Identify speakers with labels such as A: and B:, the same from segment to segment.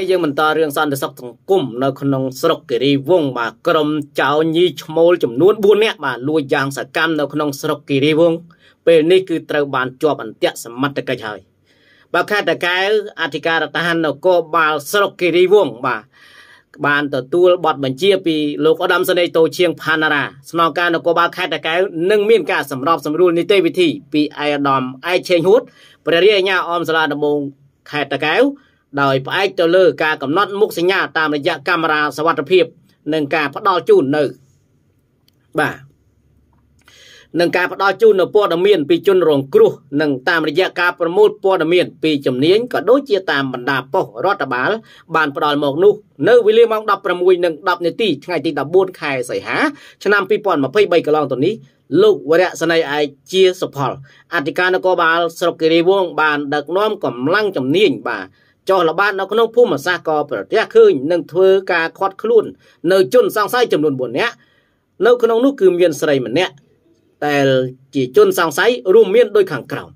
A: េយើងបន្តរឿងសន្តិសុខសង្គមនៅក្នុងស្រុកគិរីវងបាទក្រុមចៅញីឈ្មោលចំនួន4នាក់បាទលួចយ៉ាងសកម្មនៅក្នុងស្រុកគិរីវងពេលនេះគឺត្រូវបាន ជាប់អន្ទាក់សមត្ថកិច្ចហើយបាទខេត្តតកែវអធិការដ្ឋាននគរបាលស្រុកគិរីវង បាទបានទទួលប័ណ្ណបញ្ជាពីលោកឧត្តមសេនីយ៍តូឈៀងផាណារ៉ាស្នងការនគរបាលខេត្តតាកែវនិងមានការសម្របសម្រួលនីតិវិធីពីឯកឧត្តមឯកឆេងហួតព្រះរាជអាជ្ញាអមសាលាដំបងខេត្តតាកែវដោយផ្អែកទៅលើការកំណត់មុខសញ្ញាតាមរយៈកាមេរ៉ាសវត្ថិភាពនិងការផ្ដល់ជូននៅបាទនឹងការផ្ដល់ជូននូវព័ត៌មានពីជនរងគ្រោះនិងតាមរយៈការប្រមូលព័ត៌មានពីជំនាញក៏ដូចជាតាមបណ្ដាប៉ុស្តិ៍រដ្ឋបាលបានផ្ដល់មកនោះនៅវេលាម៉ោង16:10នាទីថ្ងៃទី14ខែសីហាឆ្នាំ2023កន្លងទៅនេះលោកវរៈសនីឯកជាសុផលអធិការនគរបាលស្រុកគិរីវង បាន ដឹកនាំកម្លាំងជំនាញបាទចោះល្បាតនៅក្នុងភូមិសាស្ត្រក៏ប្រទះឃើញនឹងធ្វើការខាត់ខ្លួននៅជនសង្ស័យចំនួន4នាក់នៅក្នុងនោះគឺមានស្រីម្នាក់តែជាជនសង្ស័យរួមមានដូចខាងក្រោម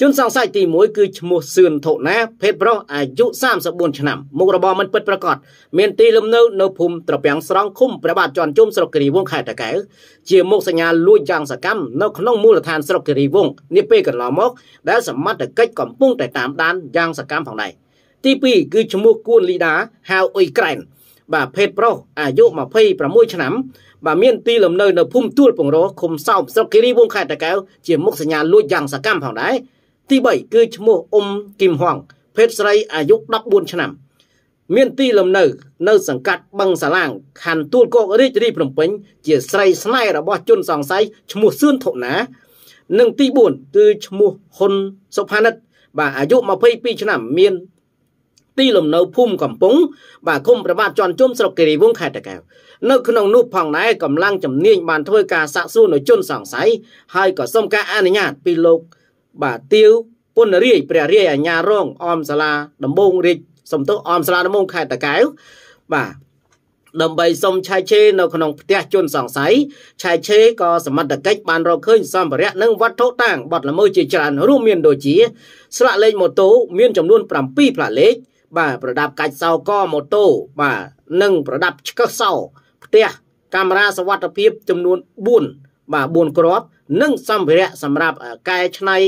A: ជនសង្ស័យទី1គឺឈ្មោះសឿនធណាភេទប្រុសអាយុ34ឆ្នាំមុខរបរមិនពិតប្រាកដមានទីលំនៅនៅភូមិត្រពាំងស្រង់ឃុំព្រះបាទជាន់ជុំស្រុកគិរីវងខេត្តតាកែវជាមុខសញ្ញាលួចយ៉ាងសកម្មនៅក្នុងមូលដ្ឋានស្រុកគិរីវងនេះពេលកន្លងមក ដែលសមត្ថកិច្ចកំពុងតែតាមដានយ៉ាងសកម្មផងដែរទី2គឺឈ្មោះគួនលីដាហៅអ៊ុយក្រែន បាទភេទប្រុសអាយុ26ឆ្នាំបាទមាន ទីលំនៅនៅភូមិទួលពងរឃុំសោមស្រុកគិរីវងខេត្តតាកែវជាមុខសញ្ញាលួចយ៉ាងសកម្មផងដែរទី3គឺឈ្មោះអ៊ុំគឹមហង ភេទស្រីអាយុ14ឆ្នាំមានទីលំនៅ នៅ សង្កាត់បឹងសាឡាងខណ្ឌទួលគោករាជធានីភ្នំពេញជាស្រីស្នេហ៍របស់ជនសង្ស័យឈ្មោះសឿនធុណានិងទី4គឺឈ្មោះហ៊ុនសុផានិត បាទអាយុ22ឆ្នាំមានទីលំនៅភូមិកំពង់បាទឃុំប្របាទជន់ជុំស្រុកគិរីវងខេត្តតាកែវនៅក្នុងនោះ ផងដែរកម្លាំងជំនាញបានធ្វើការសាកសួរនៅជនសង្ស័យហើយក៏សុំការអនុញ្ញាតពីលោកបាទទាវពុនរាយព្រះរាយអាជ្ញារងអមសាលាដំបងរាជសំទោសអមសាលាដំបងខេត្តតាកែវបាទដើម្បីសុំឆែកឆេរនៅក្នុងផ្ទះជនសង្ស័យឆែកឆេរក៏សមត្ថកិច្ចបានរកឃើញសម្ភារៈនិងវត្ថុតាងបត់ល្មើសជាច្រើនរួមមានដូចជា ស្លាកលេខម៉ូតូមានចំនួន7ផ្លាកលេខបាទប្រដាប់កាច់សោកម៉ូតូបាទនិង ប្រដាប់ឆ្កឹះសោផ្ទះកាមេរ៉ាសវត្ថិភាព ចំនួន4បាទ4គ្រាប់ និងសម្ភារៈសម្រាប់កែច្នៃ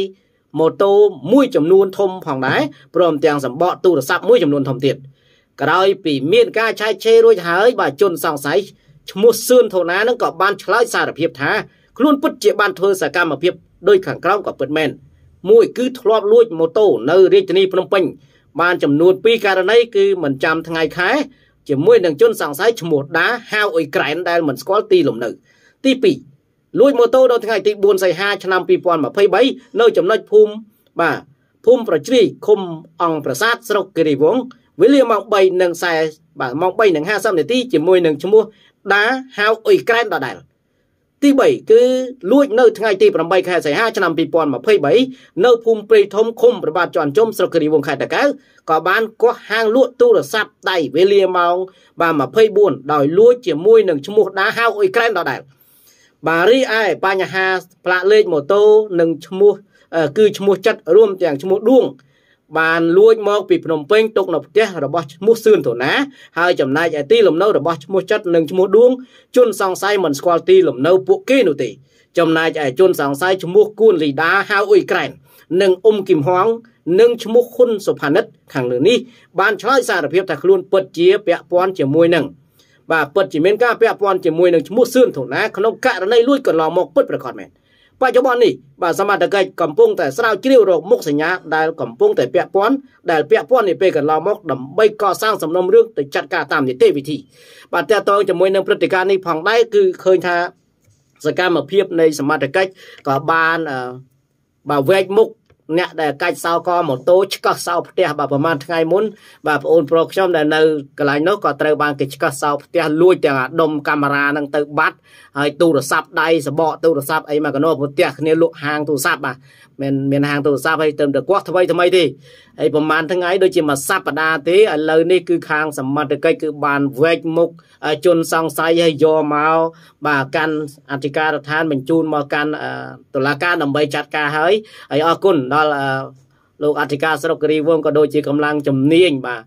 A: ម៉ូតូមួយចំនួនធំផងដែរព្រមទាំងសម្បកទូរស័ព្ទមួយចំនួនធំទៀតក្រោយពីមាន ការឆែកឆេររួចហើយបាទជនសង្ស័យឈ្មោះសឿនធូណានឹងក៏បានឆ្លើយសារភាពថាខ្លួនពិតជាបានធ្វើសកម្មភាពដោយខាងក្រោមក៏ពិតមែនមួយគឺធ្លាប់លួចម៉ូតូនៅរាជធានីភ្នំពេញបានចំនួន2ករណីគឺមិនចាំថ្ងៃខែជាមួយនឹងជនសង្ស័យឈ្មោះដាហៅអ៊ុយក្រែនដែលមិនស្គាល់ទីលំនៅទី2លួចម៉ូតូនៅថ្ងៃទី4សីហាឆ្នាំ2023នៅ ចំណុចភូមិបាទភូមិប្រជ្រីឃុំអង្គប្រាសាទស្រុកគិរីវង្សវេលាម៉ោង3:40បាទម៉ោង3:50នាទីជាមួយនឹងឈ្មោះដាហៅអ៊ុយក្រែនដដែលទី3គឺលួចនៅថ្ងៃទី8ខែសីហាឆ្នាំ2023នៅភូមិព្រៃធំឃុំប្របាទជាន់ជុំស្រុកគិរីវងខេត្តតាកែវក៏បានគាស់ហាងលក់ទូរស័ព្ទដៃវេលាម៉ោង24ដោយលួចជាមួយនឹងឈ្មោះដាហៅអ៊ុយក្រែនដដែលបាទរីឯបញ្ហាផ្លាកលេខម៉ូតូនិងឈ្មោះគឺឈ្មោះចិត្តរួមទាំងឈ្មោះដួងបានលួចមកពីភ្នំពេញទុកនៅផ្ទះរបស់ឈ្មោះសឿនធូណាហើយចំណែកឯទីលំនៅរបស់ឈ្មោះចិត្តនិងឈ្មោះដួងជនសង្ស័យមិនស្គាល់ទីលំនៅពួកគេនោះទេចំណែកឯជនសង្ស័យឈ្មោះគួនលីដាហៅអ៊ុយក្រែននិងអ៊ុំគឹមហងនិងឈ្មោះហ៊ុនសុផានិតខាងលើនេះបានឆ្លើយសារភាពថាខ្លួនពិតជាពាក់ព័ន្ធជាមួយនឹងបាទពិតជាមានការពាក់ព័ន្ធជាមួយនឹងឈ្មោះសឿនធូណាក្នុងករណីលួចកន្លងមកពិតប្រាកដមែន។បច្ចុប្បន្ននេះបាទសមត្ថកិច្ចកំពុងតែស្រាវជ្រាវរកមុខសញ្ញាដែលកំពុងតែពាក់ព័ន្ធដែលពាក់ព័ន្ធនេះពេលកន្លងមកដើម្បីកសាងសំណុំរឿងទៅចាត់ការតាមនីតិវិធីបាទតើតើជាមួយនឹងព្រឹត្តិការណ៍នេះផងដែរគឺឃើញថាសកម្មភាពនៃសមត្ថកិច្ចក៏បានបាទវែកមុខអ្នកដែលកាច់សោកម៉ូតូឆ្កឹះសោផ្ទះបាទប្រហែលថ្ងៃមុនបាទប្អូនប្រុសខ្ញុំដែលនៅកន្លែងនោះក៏ត្រូវបានគេឆ្កឹះសោផ្ទះលួចទាំងអាដុំកាមេរ៉ានឹងទៅបាត់ហើយទូរស័ព្ទដៃសបកទូរស័ព្ទអីមកកណោផ្ទះគ្នាលក់ហាងទូរស័ព្ទបាទមានមានហាងទូរស័ព្ទហើយទៅតែគាត់ថ្មីថ្មីទេហើយប្រហែលថ្ងៃដូចជាមួយសប្តាហ៍ទេឥឡូវនេះគឺខាងសមត្ថកិច្ចគឺបានវែកមុខជនសង្ស័យហើយយកមកបាទកាន់អធិការដ្ឋានបញ្ជូនមកកាន់តុលាការដើម្បី ចាត់ការហើយហើយអរគុណដល់ដល់លោកអធិការស្រុកគិរីវងក៏ដូចជាកម្លាំងជំនាញ បាទ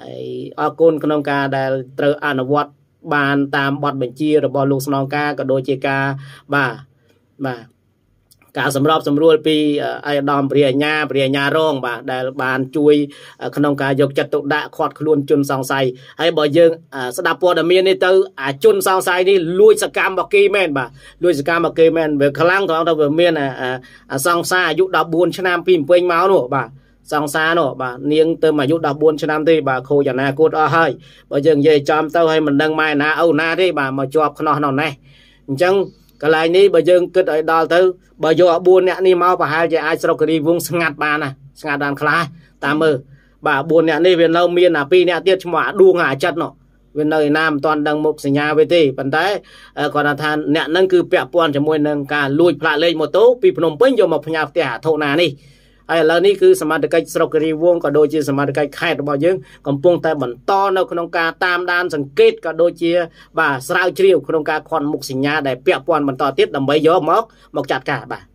A: ហើយអរគុណក្នុងការដែលត្រូវអនុវត្តបានតាមបទបញ្ជារបស់លោកស្នងការក៏ដូចជាការបាទបាទការសម្របសម្រួលពីអាយដាមព្រះអញ្ញាព្រះអញ្ញារងបាទដែលបានជួយក្នុងការយកចិត្តទុកដាក់ខាត់ខ្លួនជនសង្ស័យហើយបើយើងស្ដាប់ព័ត៌មាននេះទៅអាជនសង្ស័យនេះលួចសកម្មរបស់គេមែនបាទលួចសកម្មរបស់គេមែនវាខ្លាំងត្រង់ទៅវាមានអាសង្សារអាយុ14ឆ្នាំពីពេញមកនោះបាទសង្សារនោះបាទនាង ទៅអាយុ14ឆ្នាំទេបាទខូចអនាគតអស់ហើយបើយើងនិយាយចំទៅហើយមិនដឹងម៉ែណាអូណាទេបាទមកជាប់ខ្នោះនោះណេះអញ្ចឹងកន្លែងនេះបើយើងគិតឲ្យដល់ទៅបើយកអា4អ្នកនេះមកប្រហែលជាអាចស្រុកគិរីវងស្ងាត់បានណាស្ងាត់បានខ្លះតាមមើលបាទ4អ្នកនេះវានៅមានអា2អ្នកទៀតឈ្មោះអាដួងអាចិតនោះវានៅឯណាមិនទាន់ដឹងមុខសញ្ញាវាទេប៉ុន្តែគាត់ថាអ្នកនឹងគឺពាក់ព័ន្ធជាមួយនឹងការលួចផ្លាកលេខម៉ូតូពីភ្នំពេញយកមកផ្ញើផ្ទះអាធូណានេះហើយឥឡូវនេះគឺសមាជិកស្រុកគិរីវងក៏ដូចជាសមាជិកខេត្តរបស់យើងកំពុងតែបន្តនៅក្នុងការតាមដានសង្កេតក៏ដូចជា បាទស្រាវជ្រាវក្នុងការខន់មុខសញ្ញា ដែលពាក់ព័ន្ធបន្តទៀតដើម្បីយកមក មកចាត់ការបាទ